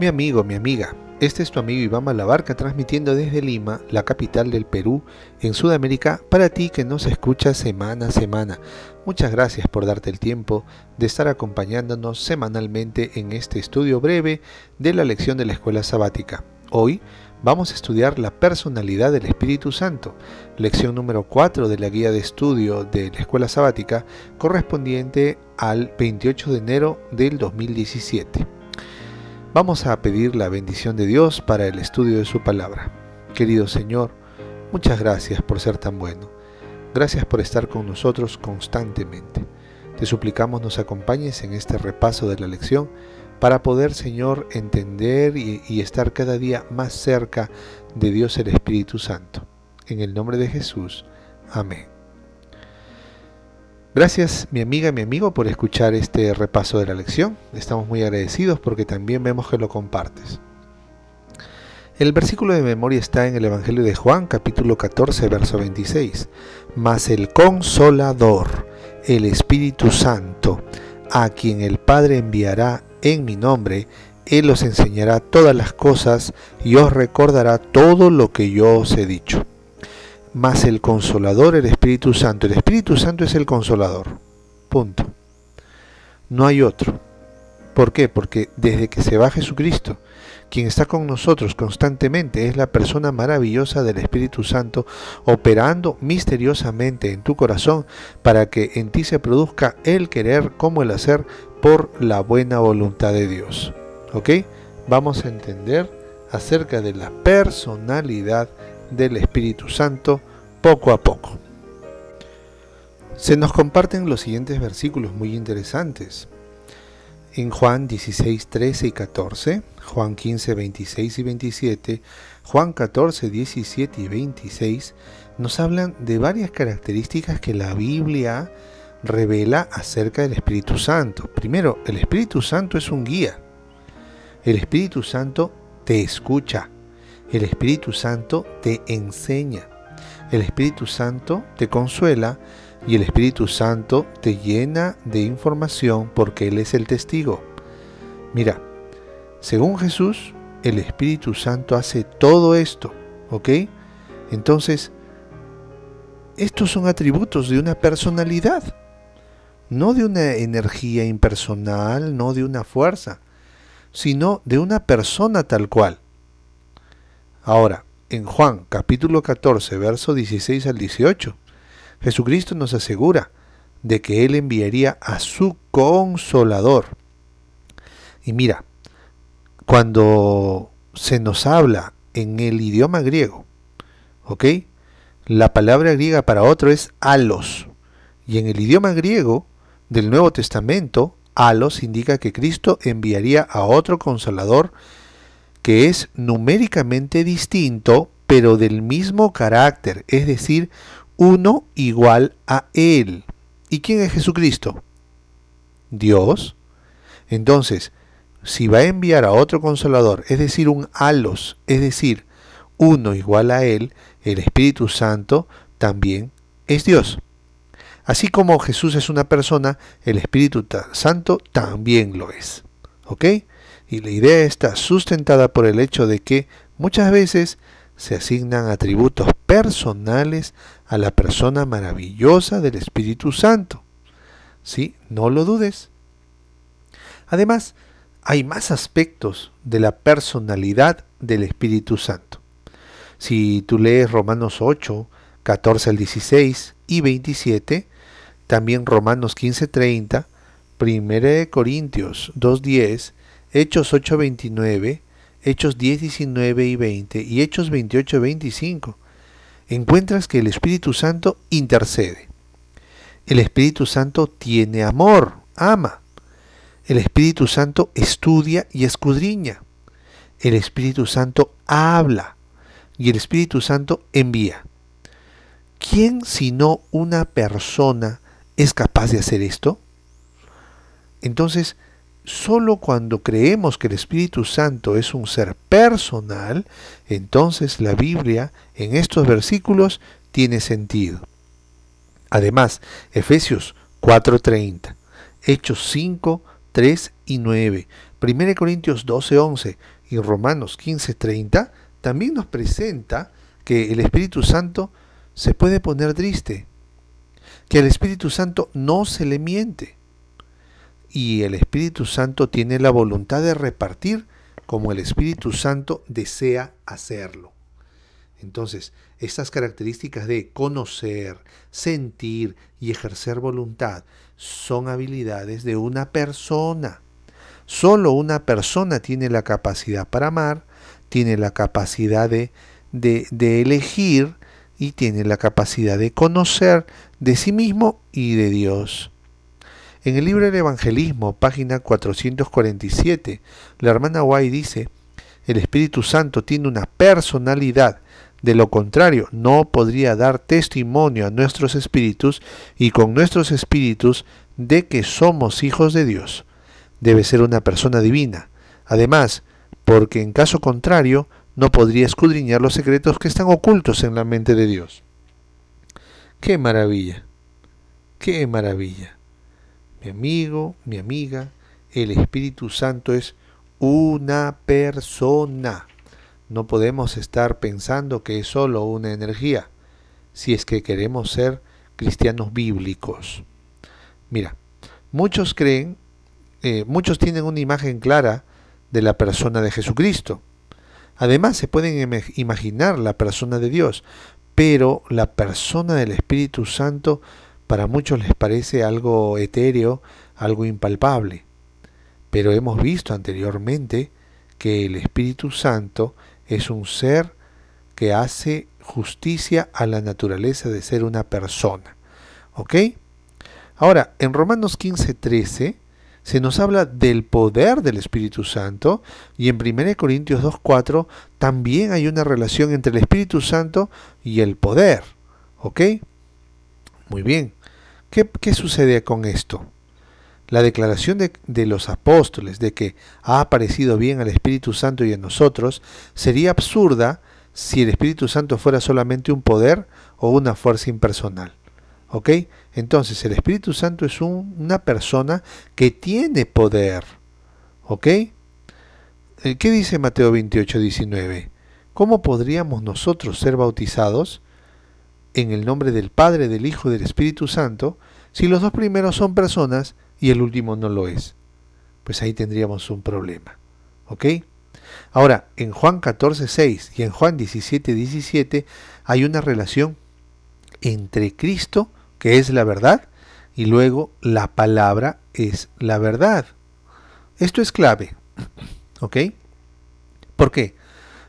Mi amigo, mi amiga, este es tu amigo Iván Malabarca transmitiendo desde Lima, la capital del Perú, en Sudamérica, para ti que nos escucha semana a semana. Muchas gracias por darte el tiempo de estar acompañándonos semanalmente en este estudio breve de la lección de la escuela sabática. Hoy vamos a estudiar la personalidad del Espíritu Santo, lección número 4 de la guía de estudio de la escuela sabática correspondiente al 28 de enero del 2017. Vamos a pedir la bendición de Dios para el estudio de su palabra. Querido Señor, muchas gracias por ser tan bueno. Gracias por estar con nosotros constantemente. Te suplicamos nos acompañes en este repaso de la lección para poder, Señor, entender y, y estar cada día más cerca de Dios el Espíritu Santo. En el nombre de Jesús. Amén. Gracias mi amiga, mi amigo, por escuchar este repaso de la lección. Estamos muy agradecidos porque también vemos que lo compartes. El versículo de memoria está en el Evangelio de Juan, capítulo 14, verso 26. Mas el consolador, el Espíritu Santo, a quien el Padre enviará en mi nombre, Él os enseñará todas las cosas y os recordará todo lo que yo os he dicho más el consolador, el Espíritu Santo. El Espíritu Santo es el consolador. Punto. No hay otro. ¿Por qué? Porque desde que se va Jesucristo, quien está con nosotros constantemente es la persona maravillosa del Espíritu Santo, operando misteriosamente en tu corazón para que en ti se produzca el querer como el hacer por la buena voluntad de Dios. ¿Ok? Vamos a entender acerca de la personalidad del Espíritu Santo poco a poco. Se nos comparten los siguientes versículos muy interesantes. En Juan 16, 13 y 14, Juan 15, 26 y 27, Juan 14, 17 y 26 nos hablan de varias características que la Biblia revela acerca del Espíritu Santo. Primero, el Espíritu Santo es un guía. El Espíritu Santo te escucha. El Espíritu Santo te enseña. El Espíritu Santo te consuela y el Espíritu Santo te llena de información porque Él es el testigo. Mira, según Jesús, el Espíritu Santo hace todo esto, ¿ok? Entonces, estos son atributos de una personalidad, no de una energía impersonal, no de una fuerza, sino de una persona tal cual. Ahora, en Juan capítulo 14, verso 16 al 18, Jesucristo nos asegura de que Él enviaría a su consolador. Y mira, cuando se nos habla en el idioma griego, ¿ok? La palabra griega para otro es Alos. Y en el idioma griego del Nuevo Testamento, Alos indica que Cristo enviaría a otro consolador que es numéricamente distinto, pero del mismo carácter, es decir, uno igual a Él. ¿Y quién es Jesucristo? Dios. Entonces, si va a enviar a otro consolador, es decir, un Alos, es decir, uno igual a Él, el Espíritu Santo también es Dios. Así como Jesús es una persona, el Espíritu Santo también lo es. ¿Ok? Y la idea está sustentada por el hecho de que muchas veces se asignan atributos personales a la persona maravillosa del Espíritu Santo. Sí, no lo dudes. Además, hay más aspectos de la personalidad del Espíritu Santo. Si tú lees Romanos 8, 14 al 16 y 27, también Romanos 15, 30, 1 Corintios 2, 10 Hechos 8.29, Hechos 19 y 20 y Hechos 28.25, encuentras que el Espíritu Santo intercede. El Espíritu Santo tiene amor, ama. El Espíritu Santo estudia y escudriña. El Espíritu Santo habla y el Espíritu Santo envía. ¿Quién sino una persona es capaz de hacer esto? Entonces, Solo cuando creemos que el Espíritu Santo es un ser personal, entonces la Biblia en estos versículos tiene sentido. Además, Efesios 4:30, Hechos 5, 3 y 9, 1 Corintios 12.11 y Romanos 15.30 también nos presenta que el Espíritu Santo se puede poner triste, que al Espíritu Santo no se le miente, y el Espíritu Santo tiene la voluntad de repartir como el Espíritu Santo desea hacerlo. Entonces, estas características de conocer, sentir y ejercer voluntad son habilidades de una persona. Solo una persona tiene la capacidad para amar, tiene la capacidad de, elegir y tiene la capacidad de conocer de sí mismo y de Dios. En el libro del Evangelismo, página 447, la hermana Guay dice, el Espíritu Santo tiene una personalidad, de lo contrario no podría dar testimonio a nuestros espíritus y con nuestros espíritus de que somos hijos de Dios. Debe ser una persona divina, además, porque en caso contrario no podría escudriñar los secretos que están ocultos en la mente de Dios. ¡Qué maravilla! ¡Qué maravilla! mi amigo, mi amiga, el Espíritu Santo es una persona. No podemos estar pensando que es solo una energía, si es que queremos ser cristianos bíblicos. Mira, muchos creen, eh, muchos tienen una imagen clara de la persona de Jesucristo. Además, se pueden imaginar la persona de Dios, pero la persona del Espíritu Santo para muchos les parece algo etéreo, algo impalpable. Pero hemos visto anteriormente que el Espíritu Santo es un ser que hace justicia a la naturaleza de ser una persona. ¿Ok? Ahora, en Romanos 15:13 se nos habla del poder del Espíritu Santo y en 1 Corintios 2:4 también hay una relación entre el Espíritu Santo y el poder. ¿Ok? Muy bien. ¿Qué, sucede con esto? La declaración de, los apóstoles de que ha aparecido bien al Espíritu Santo y a nosotros sería absurda si el Espíritu Santo fuera solamente un poder o una fuerza impersonal. ¿Ok? Entonces, el Espíritu Santo es una persona que tiene poder. ¿Ok? Eh, ¿Qué dice Mateo 28, 19? ¿Cómo podríamos nosotros ser bautizados en el nombre del Padre, del Hijo y del Espíritu Santo, si los dos primeros son personas y el último no lo es? Pues ahí tendríamos un problema. ¿Ok? Ahora, en Juan 14, 6 y en Juan 17, 17 hay una relación entre Cristo, que es la verdad, y luego la palabra es la verdad. Esto es clave. ¿Ok? ¿Por qué?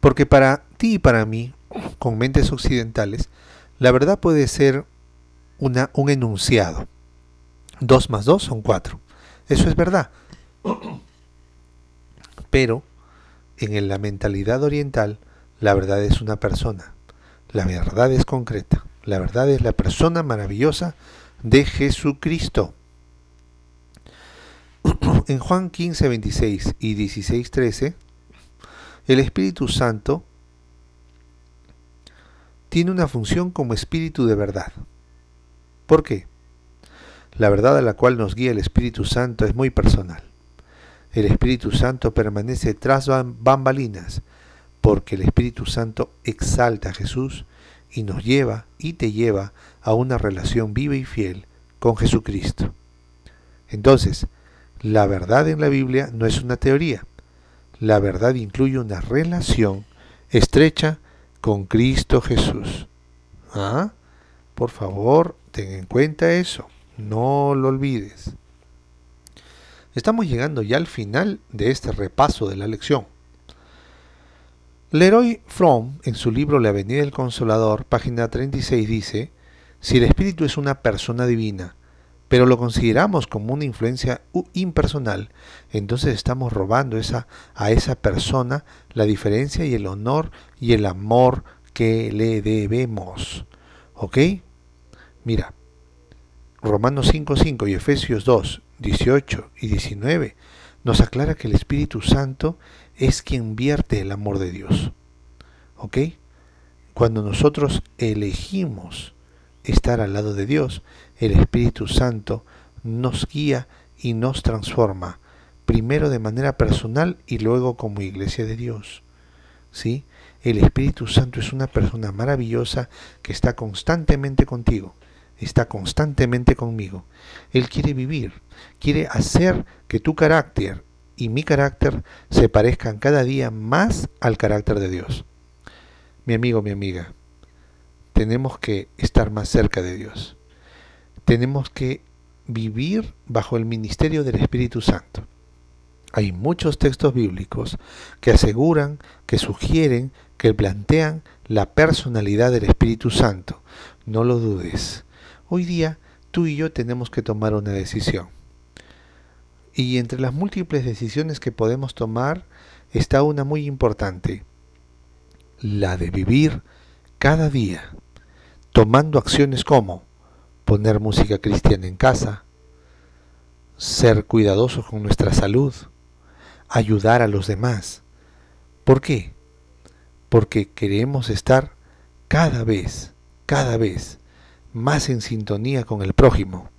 Porque para ti y para mí, con mentes occidentales, la verdad puede ser un enunciado. Dos más dos son cuatro. Eso es verdad. Pero en la mentalidad oriental, la verdad es una persona. La verdad es concreta. La verdad es la persona maravillosa de Jesucristo. En Juan 15, 26 y 16, 13, el Espíritu Santo tiene una función como espíritu de verdad. ¿Por qué? La verdad a la cual nos guía el Espíritu Santo es muy personal. El Espíritu Santo permanece tras bambalinas, porque el Espíritu Santo exalta a Jesús y nos lleva y te lleva a una relación viva y fiel con Jesucristo. Entonces, la verdad en la Biblia no es una teoría. La verdad incluye una relación estrecha con Cristo Jesús. ¿Ah? Por favor, ten en cuenta eso, no lo olvides. Estamos llegando ya al final de este repaso de la lección. Leroy Fromm, en su libro La Avenida del Consolador, página 36, dice, Si el espíritu es una persona divina, pero lo consideramos como una influencia impersonal, entonces estamos robando a esa persona la diferencia y el honor y el amor que le debemos. ¿Ok? Mira, Romanos 5.5 y Efesios 2, 18 y 19 nos aclara que el Espíritu Santo es quien vierte el amor de Dios. ¿Ok? Cuando nosotros elegimos estar al lado de Dios, el Espíritu Santo nos guía y nos transforma, primero de manera personal y luego como iglesia de Dios. ¿Sí? El Espíritu Santo es una persona maravillosa que está constantemente contigo, está constantemente conmigo. Él quiere vivir, quiere hacer que tu carácter y mi carácter se parezcan cada día más al carácter de Dios. Mi amigo, mi amiga, tenemos que estar más cerca de Dios tenemos que vivir bajo el ministerio del Espíritu Santo. Hay muchos textos bíblicos que aseguran, que sugieren, que plantean la personalidad del Espíritu Santo. No lo dudes. Hoy día tú y yo tenemos que tomar una decisión. Y entre las múltiples decisiones que podemos tomar está una muy importante, la de vivir cada día, tomando acciones como poner música cristiana en casa, ser cuidadosos con nuestra salud, ayudar a los demás. ¿Por qué? Porque queremos estar cada vez, cada vez más en sintonía con el prójimo.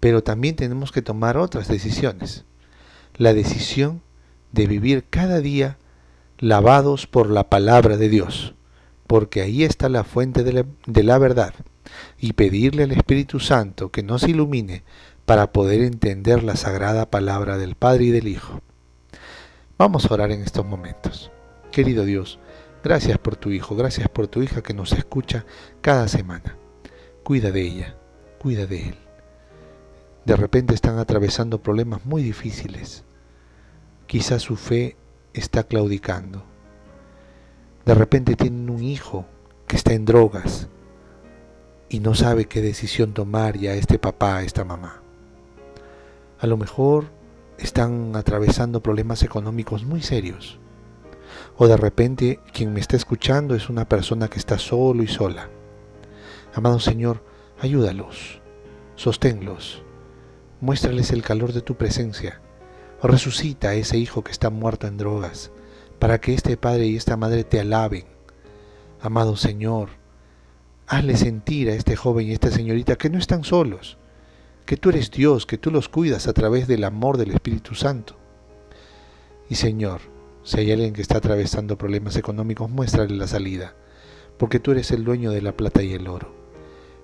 Pero también tenemos que tomar otras decisiones. La decisión de vivir cada día lavados por la palabra de Dios, porque ahí está la fuente de la, verdad y pedirle al Espíritu Santo que nos ilumine para poder entender la sagrada palabra del Padre y del Hijo. Vamos a orar en estos momentos. Querido Dios, gracias por tu Hijo, gracias por tu hija que nos escucha cada semana. Cuida de ella, cuida de él. De repente están atravesando problemas muy difíciles. Quizás su fe está claudicando. De repente tienen un hijo que está en drogas, y no sabe qué decisión tomar ya este papá, esta mamá. A lo mejor están atravesando problemas económicos muy serios. O de repente quien me está escuchando es una persona que está solo y sola. Amado Señor, ayúdalos, sosténlos, muéstrales el calor de tu presencia. resucita a ese hijo que está muerto en drogas, para que este padre y esta madre te alaben. Amado Señor, Hazle sentir a este joven y a esta señorita que no están solos, que tú eres Dios, que tú los cuidas a través del amor del Espíritu Santo. Y Señor, si hay alguien que está atravesando problemas económicos, muéstrale la salida, porque tú eres el dueño de la plata y el oro.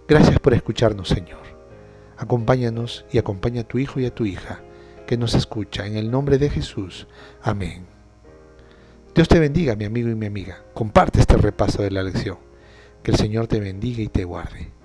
Gracias por escucharnos, Señor. Acompáñanos y acompaña a tu hijo y a tu hija, que nos escucha, en el nombre de Jesús. Amén. Dios te bendiga, mi amigo y mi amiga. Comparte este repaso de la lección. Que el Señor te bendiga y te guarde.